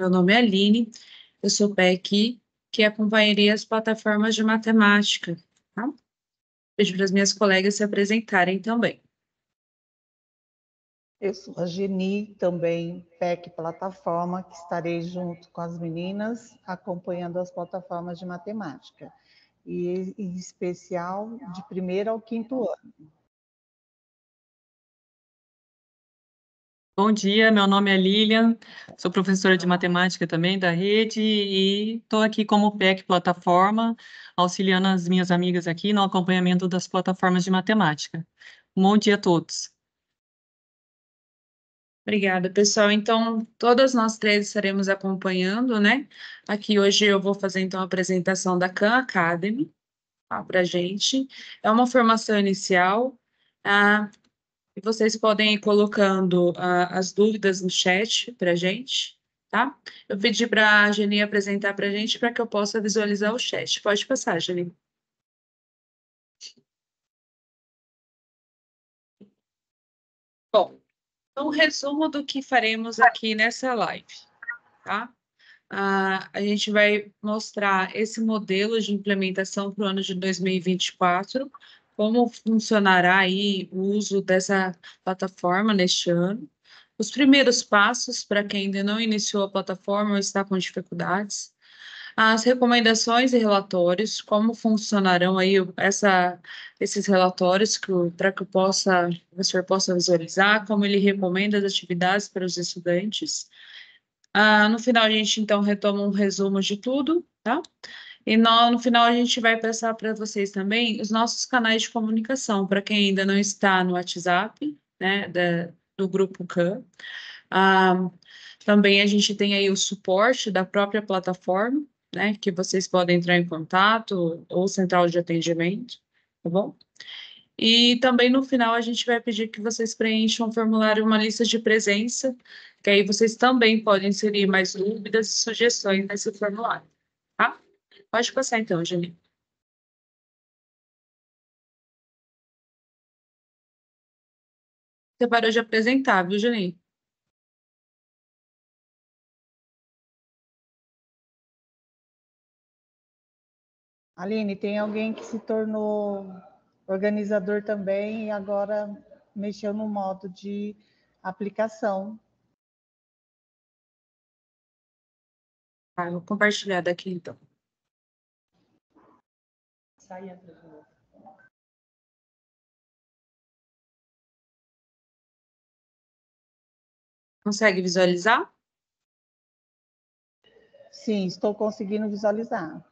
Meu nome é Aline, eu sou PEC, que acompanharia as plataformas de matemática. Tá? Pedi para as minhas colegas se apresentarem também. Eu sou a Geni, também PEC Plataforma, que estarei junto com as meninas acompanhando as plataformas de matemática, e em especial de primeiro ao quinto ano. Bom dia, meu nome é Lilian, sou professora de matemática também da rede e estou aqui como PEC plataforma, auxiliando as minhas amigas aqui no acompanhamento das plataformas de matemática. bom dia a todos. Obrigada, pessoal. Então, todas nós três estaremos acompanhando, né? Aqui hoje eu vou fazer, então, a apresentação da Khan Academy tá, para a gente. É uma formação inicial, ah, e vocês podem ir colocando uh, as dúvidas no chat para a gente, tá? Eu pedi para a Geni apresentar para a gente para que eu possa visualizar o chat. Pode passar, Geni. Bom, um então, resumo do que faremos aqui nessa live, tá? Uh, a gente vai mostrar esse modelo de implementação para o ano de 2024, como funcionará aí o uso dessa plataforma neste ano, os primeiros passos para quem ainda não iniciou a plataforma ou está com dificuldades, as recomendações e relatórios, como funcionarão aí essa, esses relatórios para que possa, o senhor possa visualizar, como ele recomenda as atividades para os estudantes. Ah, no final, a gente então retoma um resumo de tudo, tá? E no, no final a gente vai passar para vocês também os nossos canais de comunicação, para quem ainda não está no WhatsApp, né, da, do grupo CAN. Ah, também a gente tem aí o suporte da própria plataforma, né, que vocês podem entrar em contato ou central de atendimento, tá bom? E também no final a gente vai pedir que vocês preencham um formulário, uma lista de presença, que aí vocês também podem inserir mais dúvidas e sugestões nesse formulário. Pode passar então, Júlia. Você parou de apresentar, viu, Julinho? Aline, tem alguém que se tornou organizador também e agora mexeu no modo de aplicação. Ah, vou compartilhar daqui então sai e entra de novo. Consegue visualizar? Sim, estou conseguindo visualizar.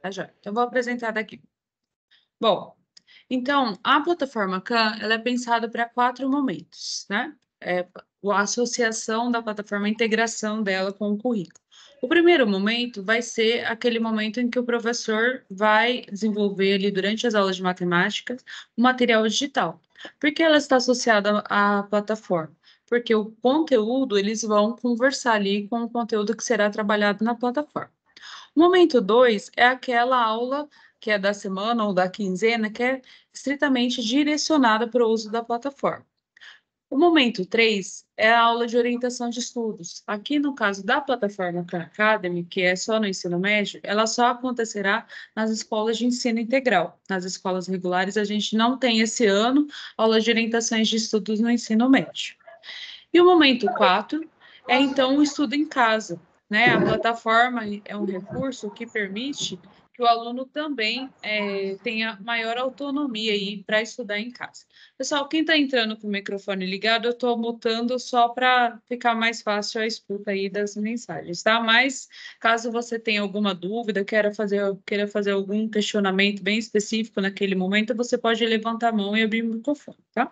Tá, já. Então, vou apresentar daqui. Bom, então, a plataforma CAN, ela é pensada para quatro momentos, né? É, a associação da plataforma, a integração dela com o currículo. O primeiro momento vai ser aquele momento em que o professor vai desenvolver ali durante as aulas de matemática o material digital. Por que ela está associada à plataforma? Porque o conteúdo eles vão conversar ali com o conteúdo que será trabalhado na plataforma. O momento 2 é aquela aula que é da semana ou da quinzena que é estritamente direcionada para o uso da plataforma. O momento 3 é a aula de orientação de estudos. Aqui no caso da plataforma Khan Academy, que é só no ensino médio, ela só acontecerá nas escolas de ensino integral. Nas escolas regulares, a gente não tem esse ano aula de orientações de estudos no ensino médio. E o momento 4 é então o estudo em casa. Né? A plataforma é um recurso que permite que o aluno também é, tenha maior autonomia aí para estudar em casa. Pessoal, quem está entrando com o microfone ligado, eu estou mutando só para ficar mais fácil a escuta aí das mensagens, tá? Mas caso você tenha alguma dúvida, queira fazer, queira fazer algum questionamento bem específico naquele momento, você pode levantar a mão e abrir o microfone, tá?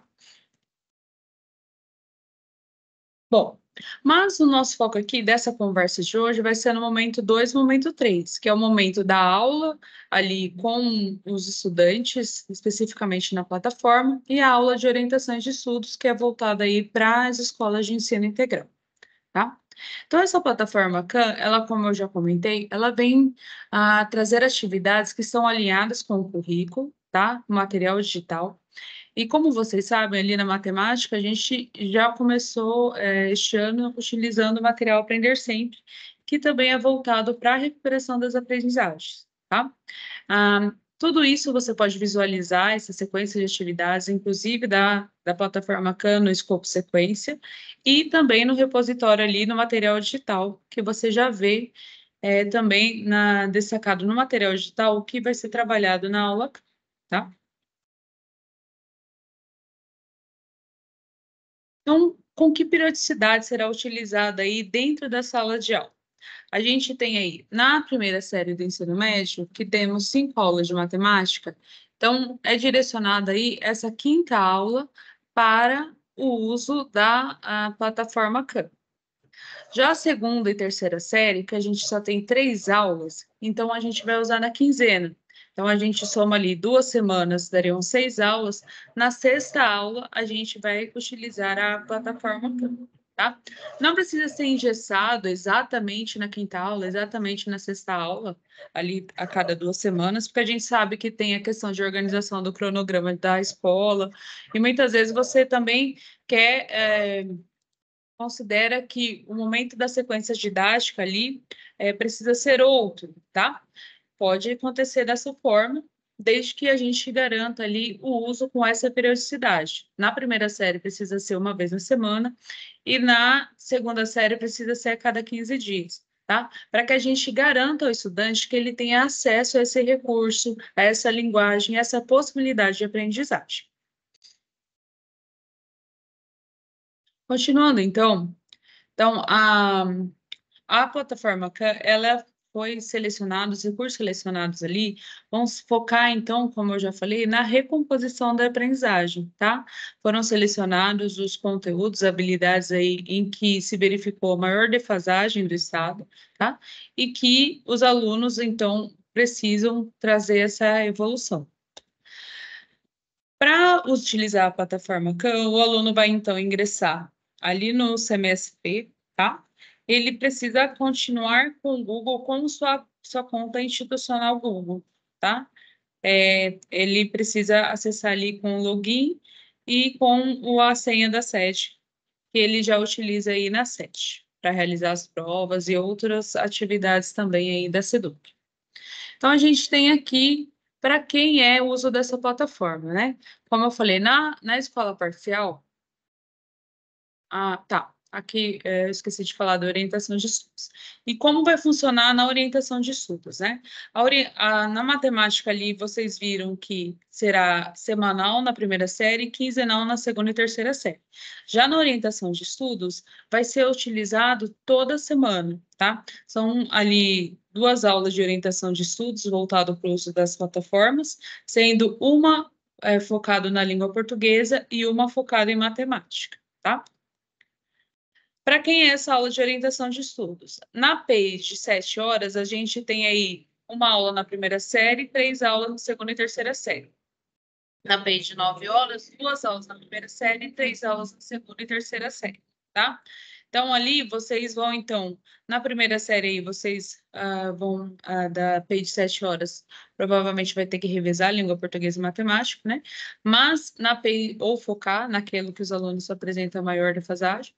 Bom, mas o nosso foco aqui dessa conversa de hoje vai ser no momento 2 e momento 3, que é o momento da aula ali com os estudantes, especificamente na plataforma, e a aula de orientações de estudos, que é voltada aí para as escolas de ensino integral, tá? Então, essa plataforma Khan, ela, como eu já comentei, ela vem a trazer atividades que são alinhadas com o currículo, tá? O material digital, e como vocês sabem, ali na matemática, a gente já começou é, este ano utilizando o material Aprender Sempre, que também é voltado para a recuperação das aprendizagens, tá? Ah, tudo isso você pode visualizar, essa sequência de atividades, inclusive da, da plataforma CAN no escopo sequência, e também no repositório ali no material digital, que você já vê é, também na, destacado no material digital o que vai ser trabalhado na aula, tá? Então, com que periodicidade será utilizada aí dentro da sala de aula? A gente tem aí, na primeira série do ensino médio, que temos cinco aulas de matemática, então é direcionada aí essa quinta aula para o uso da plataforma Cam. Já a segunda e terceira série, que a gente só tem três aulas, então a gente vai usar na quinzena. Então, a gente soma ali duas semanas, dariam seis aulas. Na sexta aula, a gente vai utilizar a plataforma tá? Não precisa ser engessado exatamente na quinta aula, exatamente na sexta aula, ali a cada duas semanas, porque a gente sabe que tem a questão de organização do cronograma da escola, e muitas vezes você também quer. É, considera que o momento da sequência didática ali é, precisa ser outro, tá? Pode acontecer dessa forma, desde que a gente garanta ali o uso com essa periodicidade. Na primeira série precisa ser uma vez na semana e na segunda série precisa ser a cada 15 dias. Tá? Para que a gente garanta ao estudante que ele tenha acesso a esse recurso, a essa linguagem, a essa possibilidade de aprendizagem. Continuando, então, então a, a plataforma ela foi selecionado, os recursos selecionados ali, vamos focar então, como eu já falei, na recomposição da aprendizagem, tá? Foram selecionados os conteúdos, habilidades aí em que se verificou a maior defasagem do Estado, tá? E que os alunos, então, precisam trazer essa evolução. Para utilizar a plataforma CAN, o aluno vai então ingressar ali no CMSP, tá? ele precisa continuar com o Google como sua, sua conta institucional Google, tá? É, ele precisa acessar ali com o login e com a senha da sede, que ele já utiliza aí na sede, para realizar as provas e outras atividades também aí da SEDUC. Então, a gente tem aqui para quem é o uso dessa plataforma, né? Como eu falei, na, na escola parcial, ah, tá aqui é, esqueci de falar da orientação de estudos. E como vai funcionar na orientação de estudos, né? A, a, na matemática ali, vocês viram que será semanal na primeira série, quinzenal na segunda e terceira série. Já na orientação de estudos, vai ser utilizado toda semana, tá? São ali duas aulas de orientação de estudos voltado para o uso das plataformas, sendo uma é, focado na língua portuguesa e uma focada em matemática, tá? Para quem é essa aula de orientação de estudos? Na page de 7 horas, a gente tem aí uma aula na primeira série, três aulas na segunda e terceira série. Na page de 9 horas, duas aulas na primeira série, três aulas na segunda e terceira série, tá? Então, ali vocês vão, então, na primeira série aí, vocês uh, vão uh, ah, da de 7 horas, provavelmente vai ter que revisar a língua portuguesa e matemática, né? Mas, na page, ou focar naquilo que os alunos apresentam maior defasagem.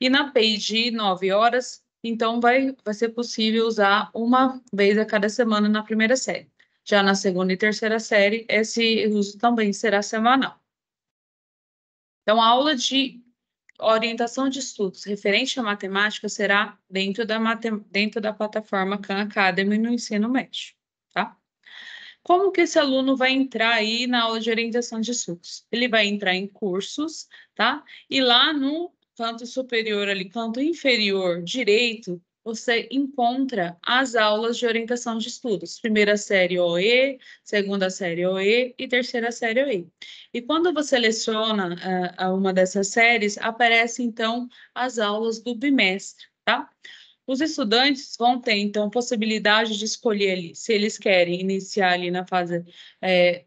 E na de 9 horas, então, vai, vai ser possível usar uma vez a cada semana na primeira série. Já na segunda e terceira série, esse uso também será semanal. Então, a aula de orientação de estudos referente à matemática será dentro da, dentro da plataforma Khan Academy no ensino médio, tá? Como que esse aluno vai entrar aí na aula de orientação de estudos? Ele vai entrar em cursos, tá? E lá no canto superior ali, canto inferior, direito, você encontra as aulas de orientação de estudos, primeira série OE, segunda série OE e terceira série OE. E quando você seleciona uh, eh, uma dessas séries, aparecem então as aulas do bimestre, tá? Os estudantes vão ter então possibilidade de escolher ali, se eles querem iniciar ali na fase é,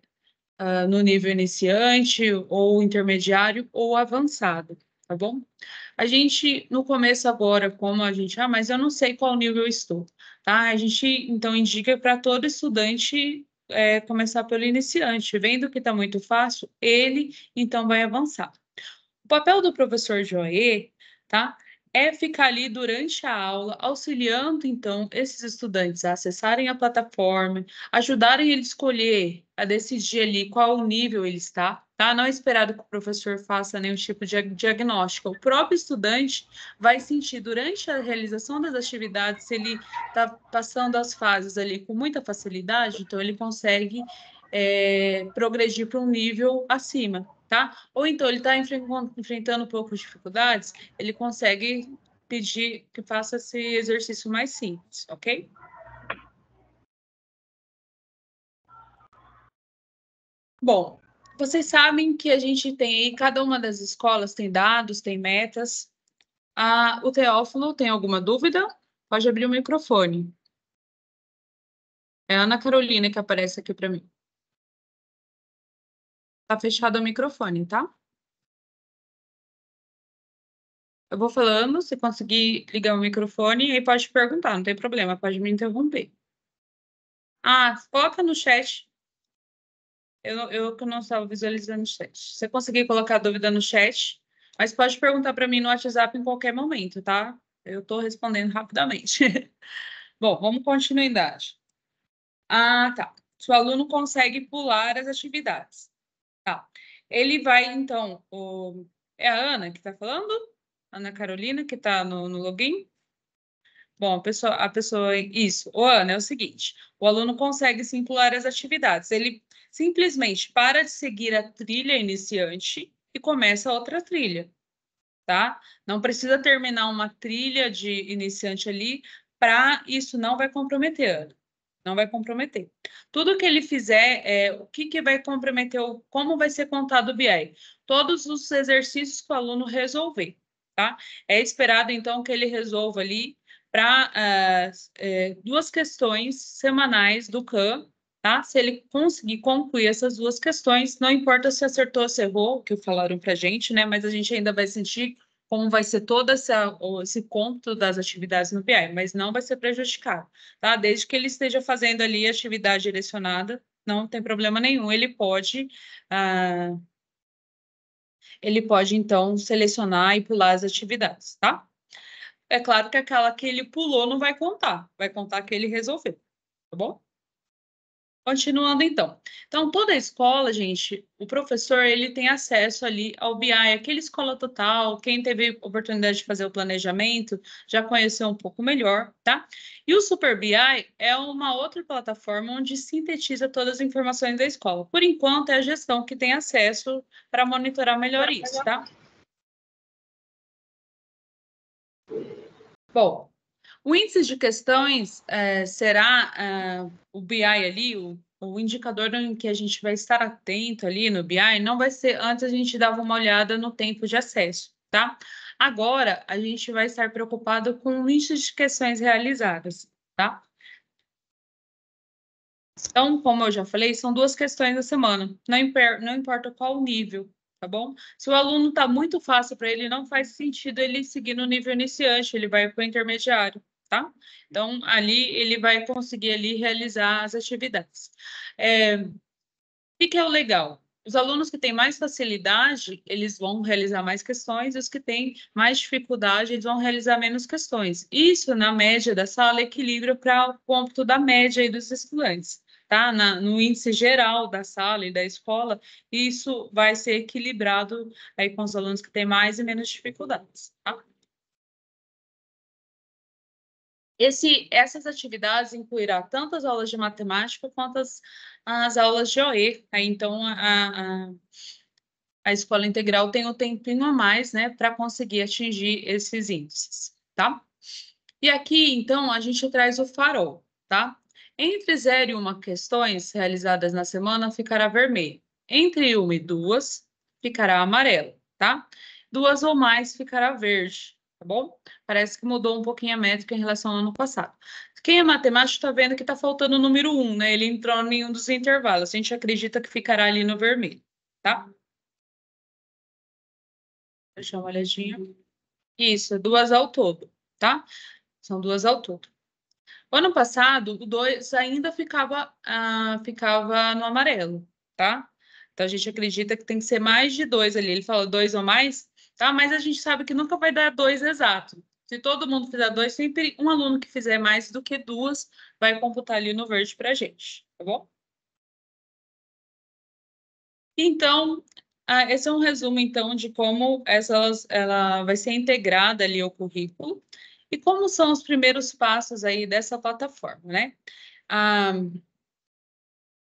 uh, no nível iniciante ou intermediário ou avançado, tá bom? A gente, no começo agora, como a gente, ah, mas eu não sei qual nível eu estou, tá? A gente, então, indica para todo estudante é, começar pelo iniciante, vendo que está muito fácil, ele, então, vai avançar. O papel do professor de tá? É ficar ali durante a aula, auxiliando, então, esses estudantes a acessarem a plataforma, ajudarem ele a escolher, a decidir ali qual nível ele está, Tá? Não é esperado que o professor faça nenhum tipo de diagnóstico. O próprio estudante vai sentir durante a realização das atividades se ele está passando as fases ali com muita facilidade, então ele consegue é, progredir para um nível acima, tá? Ou então ele está enfrentando um pouco dificuldades, ele consegue pedir que faça esse exercício mais simples, ok? Bom, vocês sabem que a gente tem, cada uma das escolas tem dados, tem metas. Ah, o Teófilo tem alguma dúvida? Pode abrir o microfone. É a Ana Carolina que aparece aqui para mim. Tá fechado o microfone, tá? Eu vou falando, se conseguir ligar o microfone, aí pode perguntar, não tem problema, pode me interromper. Ah, coloca no chat eu, eu que não estava visualizando o chat. Você conseguiu colocar a dúvida no chat, mas pode perguntar para mim no WhatsApp em qualquer momento, tá? Eu estou respondendo rapidamente. Bom, vamos continuidade. Ah, tá. Se o aluno consegue pular as atividades. Tá. Ele vai, então. O... É a Ana que está falando? Ana Carolina, que está no, no login? Bom, a pessoa, a pessoa isso, o Ana, é o seguinte: o aluno consegue simular as atividades. Ele simplesmente para de seguir a trilha iniciante e começa outra trilha, tá? Não precisa terminar uma trilha de iniciante ali para isso não vai comprometer, Ana. Não vai comprometer. Tudo que ele fizer, é, o que, que vai comprometer, como vai ser contado o BI? Todos os exercícios que o aluno resolver, tá? É esperado, então, que ele resolva ali para eh, eh, duas questões semanais do CAN, tá? Se ele conseguir concluir essas duas questões, não importa se acertou ou se errou, que falaram para gente, né? Mas a gente ainda vai sentir como vai ser todo essa, esse cômputo das atividades no BI, mas não vai ser prejudicado, tá? Desde que ele esteja fazendo ali a atividade direcionada, não tem problema nenhum, ele pode... Ah, ele pode, então, selecionar e pular as atividades, tá? É claro que aquela que ele pulou não vai contar, vai contar que ele resolveu, tá bom? Continuando então. Então, toda a escola, gente, o professor, ele tem acesso ali ao BI, aquele escola total, quem teve oportunidade de fazer o planejamento já conheceu um pouco melhor, tá? E o Super BI é uma outra plataforma onde sintetiza todas as informações da escola. Por enquanto, é a gestão que tem acesso para monitorar melhor isso, tá? Bom, o índice de questões é, será é, o BI ali, o, o, indicador em que a gente vai estar atento ali no BI, não vai ser antes a gente dava uma olhada no tempo de acesso, tá? Agora a gente vai estar preocupado com o índice de questões realizadas, tá? Então, como eu já falei, são duas questões da semana. Não, não importa qual nível, tá bom? Se o aluno está muito fácil para ele, não faz sentido ele seguir no nível iniciante, ele vai para o intermediário, tá? Então, ali ele vai conseguir ali realizar as atividades. É... O que, que é o legal? Os alunos que têm mais facilidade, eles vão realizar mais questões, e os que têm mais dificuldade, eles vão realizar menos questões. Isso, na média da sala, equilibra para o ponto da média aí dos estudantes tá? Na, no índice geral da sala e da escola, e isso vai ser equilibrado aí com os alunos que têm mais e menos dificuldades, tá? Esse, essas atividades incluirá tanto as aulas de matemática quanto as, as aulas de OE. então, a, a, a escola integral tem um tempinho a mais né, para conseguir atingir esses índices, tá? E aqui, então, a gente traz o farol, tá? Entre zero e uma questões realizadas na semana ficará vermelho. Entre uma e duas ficará amarelo, tá? Duas ou mais ficará verde, tá bom? Parece que mudou um pouquinho a métrica em relação ao ano passado. Quem é matemático está vendo que está faltando o número 1, um, né? Ele entrou em nenhum dos intervalos. A gente acredita que ficará ali no vermelho, tá? Deixa eu dar uma olhadinha. Isso, é duas ao todo, tá? São duas ao todo. Ano passado, o 2 ainda ficava, ah, ficava no amarelo, tá? Então a gente acredita que tem que ser mais de dois ali. Ele fala dois ou mais, tá? Mas a gente sabe que nunca vai dar dois exato. Se todo mundo fizer dois, sempre um aluno que fizer mais do que duas vai computar ali no verde para a gente, tá bom? Então, ah, esse é um resumo, então, de como essa, ela vai ser integrada ali ao currículo. E como são os primeiros passos aí dessa plataforma, né? Ah,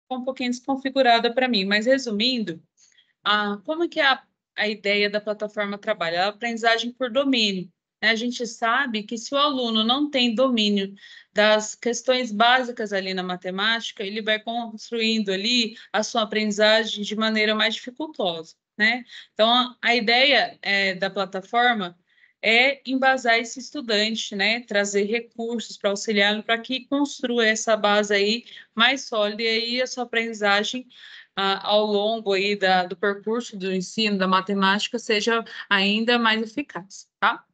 um pouquinho desconfigurada para mim, mas resumindo, ah, como que a, a ideia da plataforma trabalha? A aprendizagem por domínio. Né? A gente sabe que se o aluno não tem domínio das questões básicas ali na matemática, ele vai construindo ali a sua aprendizagem de maneira mais dificultosa. Né? Então, a, a ideia é, da plataforma é embasar esse estudante, né? Trazer recursos para auxiliá-lo para que construa essa base aí mais sólida e aí a sua aprendizagem ah, ao longo aí da, do percurso do ensino da matemática seja ainda mais eficaz, tá?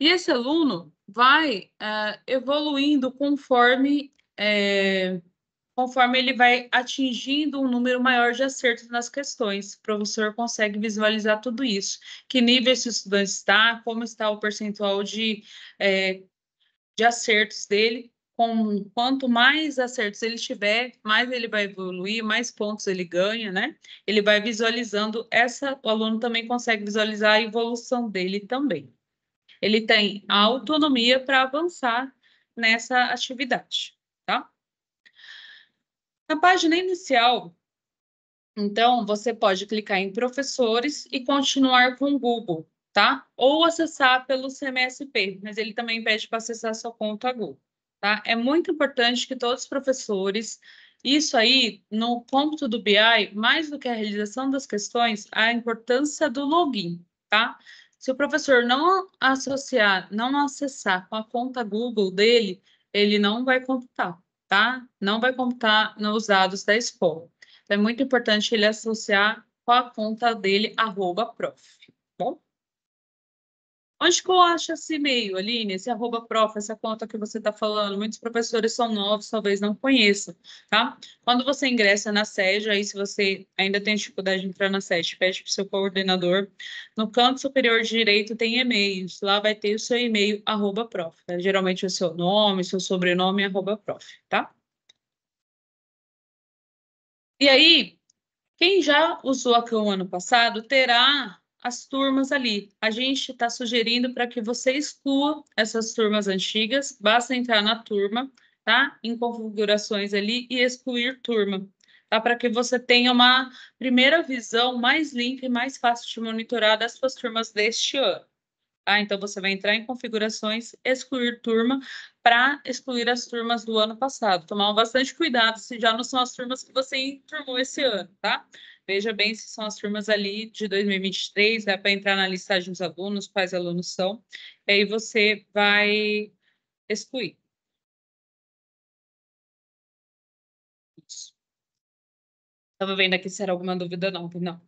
E esse aluno vai ah, evoluindo conforme é, Conforme ele vai atingindo um número maior de acertos nas questões, o professor consegue visualizar tudo isso, que nível esse estudante está, como está o percentual de, é, de acertos dele, com quanto mais acertos ele tiver, mais ele vai evoluir, mais pontos ele ganha, né? Ele vai visualizando essa, o aluno também consegue visualizar a evolução dele também. Ele tem a autonomia para avançar nessa atividade. Na página inicial, então, você pode clicar em professores e continuar com o Google, tá? Ou acessar pelo CMSP, mas ele também pede para acessar sua conta Google, tá? É muito importante que todos os professores, isso aí, no cômputo do BI, mais do que a realização das questões, a importância do login, tá? Se o professor não associar, não acessar com a conta Google dele, ele não vai computar, tá? Não vai contar nos dados da escola. Então, é muito importante ele associar com a conta dele, arroba prof. Onde que eu acho esse e-mail, Aline? Esse arroba prof, essa conta que você está falando? Muitos professores são novos, talvez não conheçam, tá? Quando você ingressa na SED, aí se você ainda tem dificuldade de entrar na SED, pede para o seu coordenador. No canto superior direito tem e-mails. Lá vai ter o seu e-mail, arroba prof. É, geralmente o seu nome, seu sobrenome, arroba prof, tá? E aí, quem já usou a CAM ano passado terá as turmas ali. A gente está sugerindo para que você exclua essas turmas antigas, basta entrar na turma, tá? Em configurações ali e excluir turma, tá? Para que você tenha uma primeira visão mais limpa e mais fácil de monitorar das suas turmas deste ano. Tá? Então, você vai entrar em configurações, excluir turma, para excluir as turmas do ano passado. Tomar bastante cuidado se já não são as turmas que você enturmou esse ano, tá? Veja bem se são as turmas ali de 2023, dá para entrar na listagem dos alunos, quais alunos são, e aí você vai excluir. Estava vendo aqui se era alguma dúvida, não, não.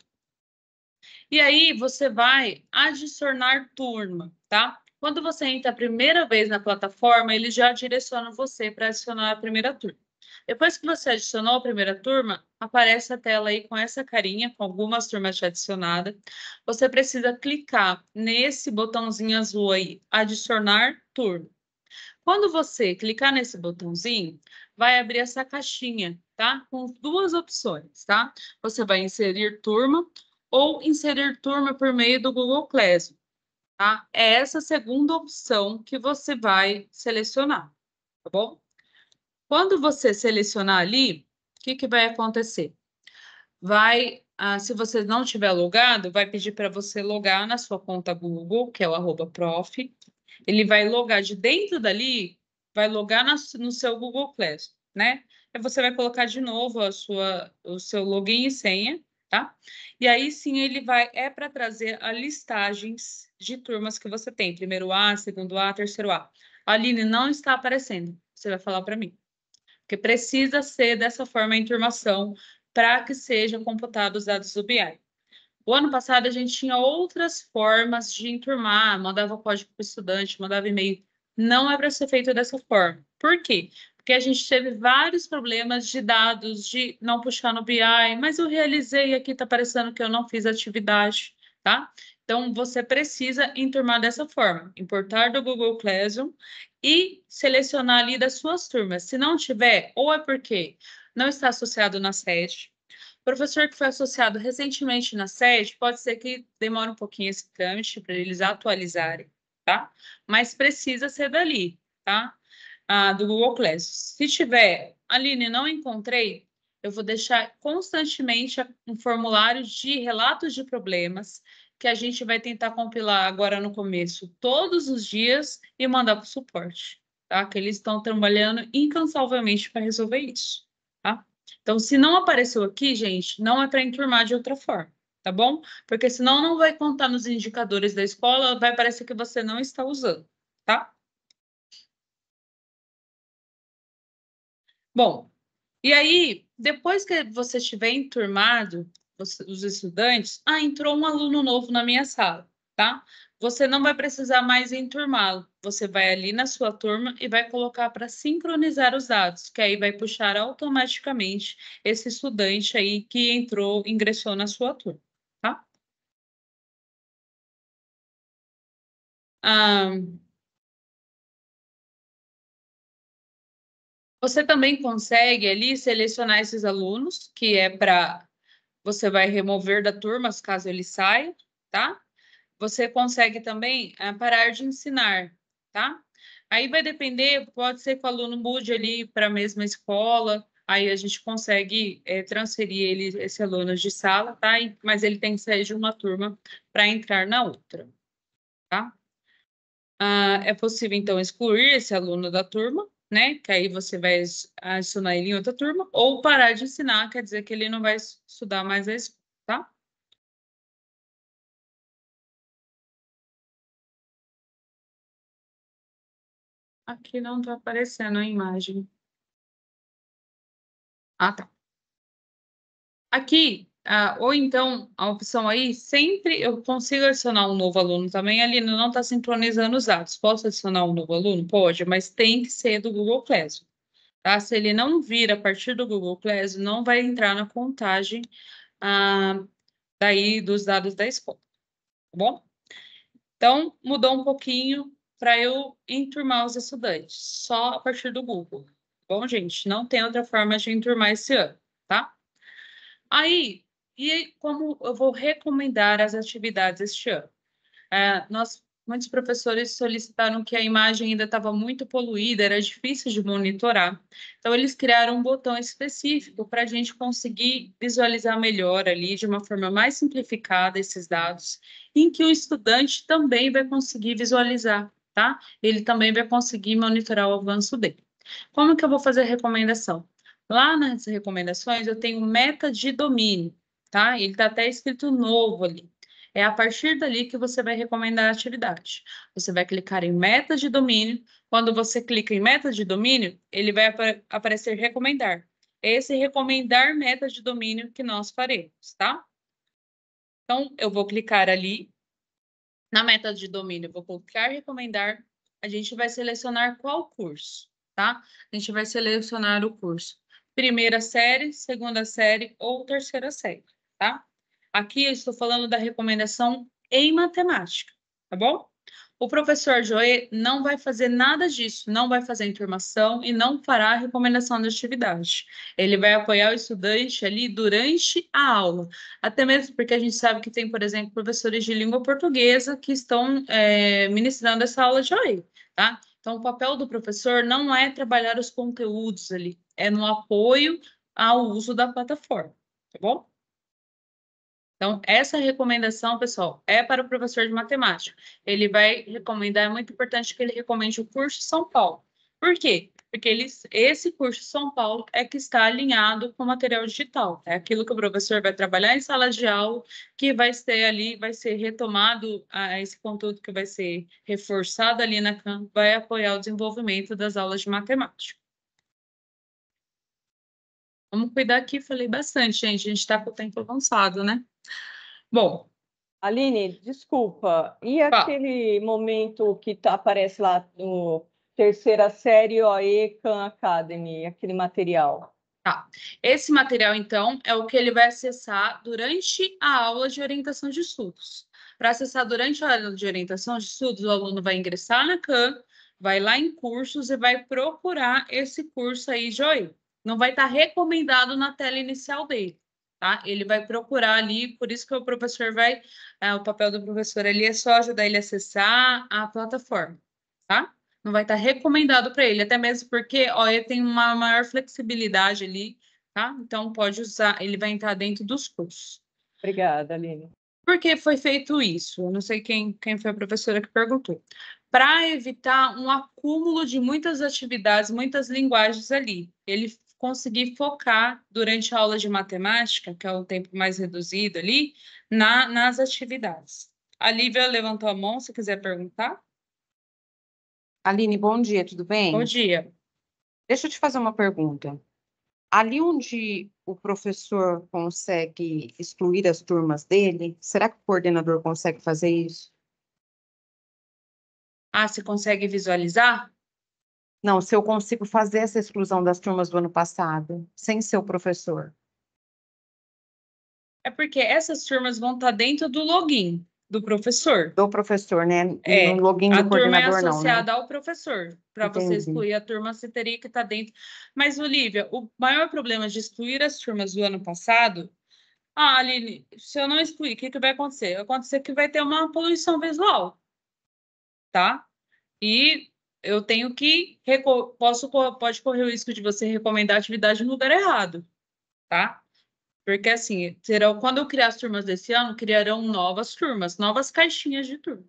E aí você vai adicionar turma, tá? Quando você entra a primeira vez na plataforma, ele já direciona você para adicionar a primeira turma. Depois que você adicionou a primeira turma, aparece a tela aí com essa carinha, com algumas turmas já adicionadas. Você precisa clicar nesse botãozinho azul aí, adicionar turma. Quando você clicar nesse botãozinho, vai abrir essa caixinha, tá? Com duas opções, tá? Você vai inserir turma ou inserir turma por meio do Google Classroom, tá? É essa segunda opção que você vai selecionar, tá bom? Quando você selecionar ali, o que, que vai acontecer? Vai, ah, se você não tiver logado, vai pedir para você logar na sua conta Google, que é o arroba prof. Ele vai logar de dentro dali, vai logar na, no seu Google Class, né? Aí você vai colocar de novo a sua, o seu login e senha, tá? E aí sim ele vai, é para trazer a listagens de turmas que você tem, primeiro A, segundo A, terceiro A. A Aline não está aparecendo, você vai falar para mim que precisa ser dessa forma a enturmação para que sejam computados os dados do BI. O ano passado a gente tinha outras formas de enturmar, mandava código para o estudante, mandava e-mail. Não é para ser feito dessa forma. Por quê? Porque a gente teve vários problemas de dados, de não puxar no BI, mas eu realizei aqui, está parecendo que eu não fiz atividade, tá? Então, você precisa enturmar dessa forma, importar do Google Classroom e selecionar ali das suas turmas. Se não tiver, ou é porque não está associado na sede, professor que foi associado recentemente na sede, pode ser que demore um pouquinho esse trâmite para eles atualizarem, tá? Mas precisa ser dali, tá? Ah, do Google Classroom. Se tiver, Aline, não encontrei, eu vou deixar constantemente um formulário de relatos de problemas que a gente vai tentar compilar agora no começo todos os dias e mandar para o suporte, tá? Que eles estão trabalhando incansavelmente para resolver isso, tá? Então, se não apareceu aqui, gente, não é para enturmar de outra forma, tá bom? Porque senão não vai contar nos indicadores da escola, vai parecer que você não está usando, tá? Bom, e aí, depois que você estiver enturmado, os estudantes, ah, entrou um aluno novo na minha sala, tá? Você não vai precisar mais enturmá-lo. Você vai ali na sua turma e vai colocar para sincronizar os dados, que aí vai puxar automaticamente esse estudante aí que entrou, ingressou na sua turma, tá? você também consegue ali selecionar esses alunos, que é para você vai remover da turma caso ele saia, tá? Você consegue também eh, parar de ensinar, tá? Aí vai depender, pode ser que o aluno mude ali para a mesma escola, aí a gente consegue é, transferir ele, esse aluno de sala, tá? E, mas ele tem que sair de uma turma para entrar na outra, tá? Ah, é possível, então, excluir esse aluno da turma, né? Que aí você vai adicionar ele em outra turma, ou parar de ensinar, quer dizer que ele não vai estudar mais a escola, tá? Aqui não está aparecendo a imagem. Ah, tá. Aqui ah, ou então, a opção aí, sempre eu consigo adicionar um novo aluno também. Ali não está sincronizando os dados. Posso adicionar um novo aluno? Pode, mas tem que ser do Google Classroom. Tá? Se ele não vir a partir do Google Classroom, não vai entrar na contagem ah, daí dos dados da escola. Tá bom? Então, mudou um pouquinho para eu enturmar os estudantes, só a partir do Google. Bom, gente, não tem outra forma de enturmar esse ano, tá? Aí, e como eu vou recomendar as atividades este ano? É, nós, muitos professores solicitaram que a imagem ainda estava muito poluída, era difícil de monitorar. Então, eles criaram um botão específico para a gente conseguir visualizar melhor ali, de uma forma mais simplificada, esses dados, em que o estudante também vai conseguir visualizar, tá? Ele também vai conseguir monitorar o avanço dele. Como que eu vou fazer a recomendação? Lá nas recomendações, eu tenho meta de domínio tá? Ele tá até escrito novo ali. É a partir dali que você vai recomendar a atividade. Você vai clicar em metas de domínio. Quando você clica em metas de domínio, ele vai ap aparecer recomendar. É esse recomendar metas de domínio que nós faremos, tá? Então, eu vou clicar ali. Na meta de domínio, vou colocar recomendar. A gente vai selecionar qual curso, tá? A gente vai selecionar o curso. Primeira série, segunda série ou terceira série tá? Aqui eu estou falando da recomendação em matemática, tá bom? O professor Joe não vai fazer nada disso, não vai fazer informação e não fará a recomendação da atividade. Ele vai apoiar o estudante ali durante a aula, até mesmo porque a gente sabe que tem, por exemplo, professores de língua portuguesa que estão é, ministrando essa aula de OE, tá? Então, o papel do professor não é trabalhar os conteúdos ali, é no apoio ao uso da plataforma, tá bom? Então, essa recomendação, pessoal, é para o professor de matemática. Ele vai recomendar, é muito importante que ele recomende o curso São Paulo. Por quê? Porque esse curso São Paulo é que está alinhado com o material digital. É aquilo que o professor vai trabalhar em sala de aula, que vai ser ali, vai ser retomado a esse conteúdo que vai ser reforçado ali na CAM, vai apoiar o desenvolvimento das aulas de matemática. Vamos cuidar aqui, falei bastante, gente. A gente está com o tempo avançado, né? Bom. Aline, desculpa. E pá. aquele momento que tá, aparece lá no terceira série OE Khan Academy, aquele material? Tá. Esse material, então, é o que ele vai acessar durante a aula de orientação de estudos. Para acessar durante a aula de orientação de estudos, o aluno vai ingressar na Can, vai lá em cursos e vai procurar esse curso aí Joy. Não vai estar tá recomendado na tela inicial dele. Tá? Ele vai procurar ali, por isso que o professor vai, é, o papel do professor ali é só ajudar ele a acessar a plataforma, tá? Não vai estar recomendado para ele, até mesmo porque, ó, ele tem uma maior flexibilidade ali, tá? Então pode usar, ele vai entrar dentro dos cursos. Obrigada, Aline. Por que foi feito isso? Eu não sei quem, quem foi a professora que perguntou. Para evitar um acúmulo de muitas atividades, muitas linguagens ali. Ele conseguir focar durante a aula de matemática, que é o tempo mais reduzido ali, na, nas atividades. A Lívia levantou a mão, se quiser perguntar. Aline, bom dia, tudo bem? Bom dia. Deixa eu te fazer uma pergunta. Ali onde o professor consegue excluir as turmas dele, será que o coordenador consegue fazer isso? Ah, se consegue visualizar? Não, se eu consigo fazer essa exclusão das turmas do ano passado, sem ser o professor. É porque essas turmas vão estar tá dentro do login do professor. Do professor, né? É, no login do a turma é associada não, né? ao professor. Para você excluir a turma, você teria que estar tá dentro. Mas, Olivia, o maior problema de excluir as turmas do ano passado. Ah, Aline, se eu não excluir, o que, que vai acontecer? Vai acontecer que vai ter uma poluição visual, tá? E eu tenho que posso pode correr o risco de você recomendar atividade no lugar errado, tá? Porque assim, terão, quando eu criar as turmas desse ano, criarão novas turmas, novas caixinhas de turma.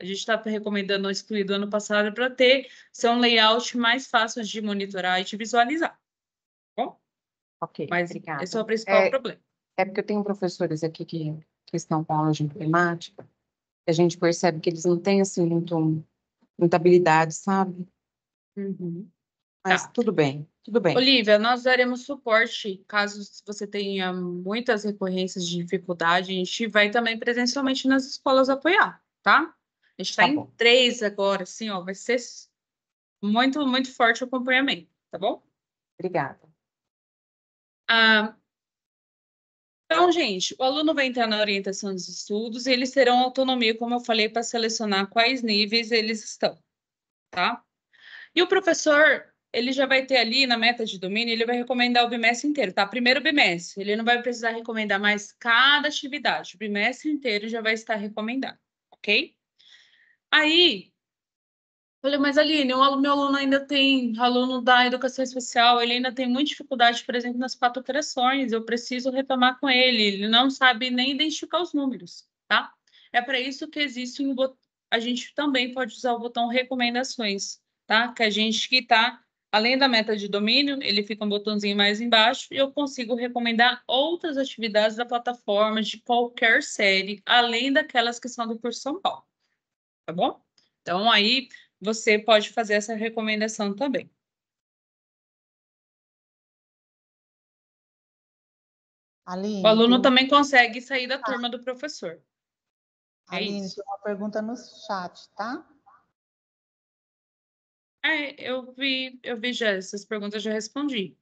A gente está recomendando excluir do ano passado para ter ser um layout mais fácil de monitorar e de visualizar. Tá bom? Ok. Mas obrigada. esse é o principal é, problema. É porque eu tenho professores aqui que, que estão com aula de emblemática, a gente percebe que eles não têm assim muito contabilidade, sabe? Uhum. Mas tá. tudo bem, tudo bem. Olivia, nós daremos suporte caso você tenha muitas recorrências de dificuldade. A gente vai também presencialmente nas escolas apoiar, tá? A gente está tá em três agora, assim, ó, vai ser muito, muito forte o acompanhamento, tá bom? Obrigada. Ah, então, gente, o aluno vai entrar na orientação dos estudos e eles terão autonomia, como eu falei, para selecionar quais níveis eles estão, tá? E o professor, ele já vai ter ali na meta de domínio, ele vai recomendar o bimestre inteiro, tá? Primeiro bimestre, ele não vai precisar recomendar mais cada atividade, o bimestre inteiro já vai estar recomendado, ok? Aí, Falei, mas Aline, o meu aluno ainda tem, aluno da educação especial, ele ainda tem muita dificuldade, por exemplo, nas operações, eu preciso retomar com ele, ele não sabe nem identificar os números, tá? É para isso que existe um botão, a gente também pode usar o botão recomendações, tá? Que a gente que está, além da meta de domínio, ele fica um botãozinho mais embaixo e eu consigo recomendar outras atividades da plataforma de qualquer série, além daquelas que são do curso São Paulo, tá bom? Então, aí, você pode fazer essa recomendação também. Aline, o aluno também consegue sair da ah. turma do professor. É Aline, isso. tem uma pergunta no chat, tá? Ah, é, eu vi, eu vi já, essas perguntas já respondi.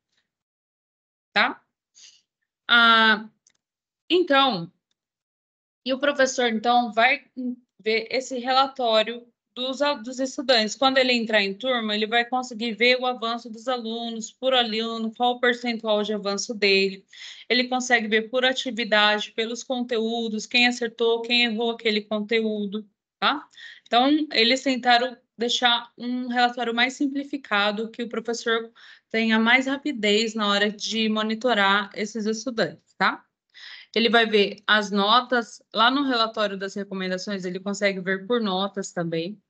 Tá? Ah, então, e o professor, então, vai ver esse relatório dos, dos estudantes. Quando ele entrar em turma, ele vai conseguir ver o avanço dos alunos, por aluno, qual o percentual de avanço dele. Ele consegue ver por atividade, pelos conteúdos, quem acertou, quem errou aquele conteúdo, tá? Então, eles tentaram deixar um relatório mais simplificado, que o professor tenha mais rapidez na hora de monitorar esses estudantes, tá? Ele vai ver as notas, lá no relatório das recomendações, ele consegue ver por notas também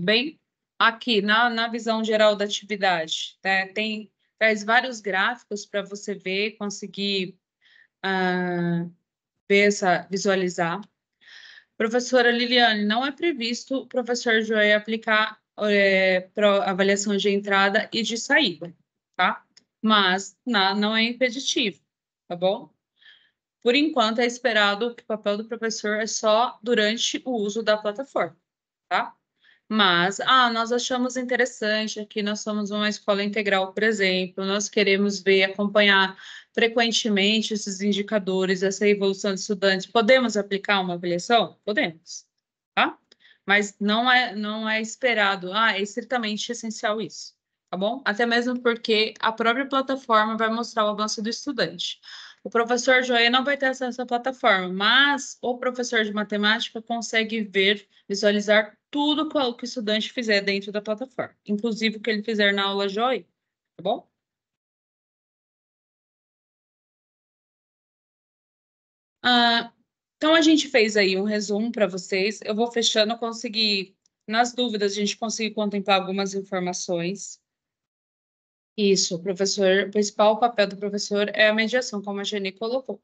bem aqui na, na visão geral da atividade. Né? Tem faz vários gráficos para você ver, conseguir uh, ver essa, visualizar. Professora Liliane, não é previsto o professor Joé aplicar é, avaliação de entrada e de saída, tá? Mas na, não é impeditivo, tá bom? Por enquanto, é esperado que o papel do professor é só durante o uso da plataforma, tá? mas ah, nós achamos interessante aqui, nós somos uma escola integral, por exemplo, nós queremos ver, acompanhar frequentemente esses indicadores, essa evolução de estudantes. Podemos aplicar uma avaliação? Podemos, tá? Mas não é, não é esperado, ah, é estritamente essencial isso, tá bom? Até mesmo porque a própria plataforma vai mostrar o avanço do estudante. O professor Joia não vai ter acesso à plataforma, mas o professor de matemática consegue ver, visualizar tudo o que o estudante fizer dentro da plataforma, inclusive o que ele fizer na aula Joy, tá bom? Ah, então, a gente fez aí um resumo para vocês. Eu vou fechando, consegui, nas dúvidas, a gente conseguiu contemplar algumas informações. Isso, o professor, o principal papel do professor é a mediação, como a Jenny colocou.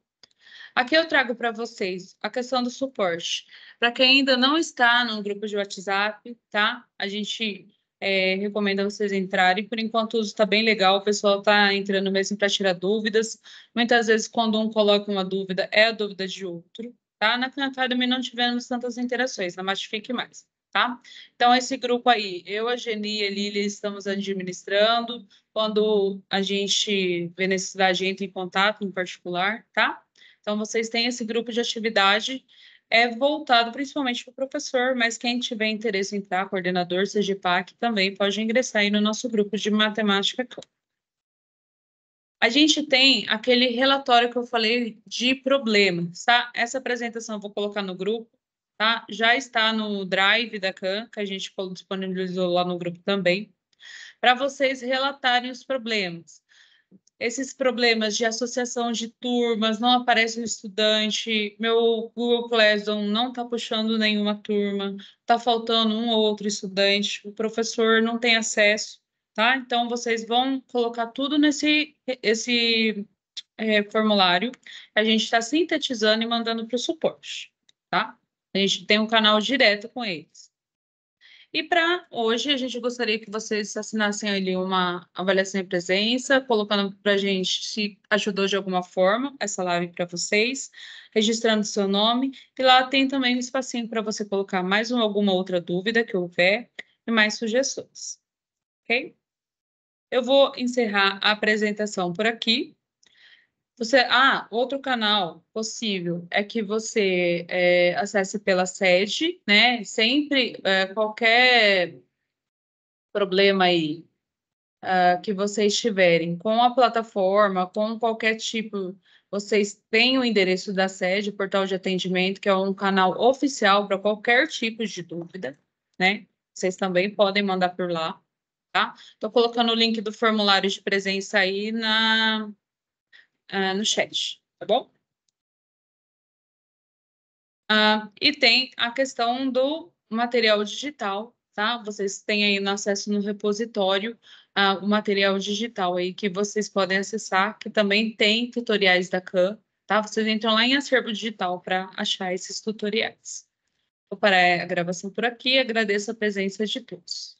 Aqui eu trago para vocês a questão do suporte. Para quem ainda não está no grupo de WhatsApp, tá? A gente é, recomenda vocês entrarem. Por enquanto, o uso está bem legal, o pessoal está entrando mesmo para tirar dúvidas. Muitas vezes, quando um coloca uma dúvida, é a dúvida de outro. Tá? Na Cantar também não tivemos tantas interações, na Mastifique Mais. Tá? Então, esse grupo aí, eu, a Geni e a Lília estamos administrando. Quando a gente vê necessidade, entra em contato em particular, tá? Então, vocês têm esse grupo de atividade é voltado principalmente para o professor, mas quem tiver interesse em entrar, coordenador, CGPAC, também pode ingressar aí no nosso grupo de matemática. A gente tem aquele relatório que eu falei de problemas, tá? Essa apresentação eu vou colocar no grupo, tá? Já está no Drive da CAN, que a gente disponibilizou lá no grupo também, para vocês relatarem os problemas. Esses problemas de associação de turmas, não aparece um estudante, meu Google Classroom não está puxando nenhuma turma, está faltando um ou outro estudante, o professor não tem acesso, tá? Então, vocês vão colocar tudo nesse esse, é, formulário, a gente está sintetizando e mandando para o suporte, tá? A gente tem um canal direto com eles. E para hoje, a gente gostaria que vocês assinassem ali uma avaliação em presença, colocando para a gente se ajudou de alguma forma essa live para vocês, registrando seu nome. E lá tem também um espacinho para você colocar mais alguma outra dúvida que houver e mais sugestões. Ok? Eu vou encerrar a apresentação por aqui. Você, ah, outro canal possível é que você é, acesse pela sede, né? Sempre é, qualquer problema aí uh, que vocês tiverem com a plataforma, com qualquer tipo, vocês têm o endereço da sede, portal de atendimento, que é um canal oficial para qualquer tipo de dúvida, né? Vocês também podem mandar por lá, tá? Estou colocando o link do formulário de presença aí na uh, no chat, tá bom? Uh, e tem a questão do material digital, tá? Vocês têm aí no acesso no repositório uh, o material digital aí que vocês podem acessar, que também tem tutoriais da CAN, tá? Vocês entram lá em acervo digital para achar esses tutoriais. Vou parar é, a gravação por aqui, agradeço a presença de todos.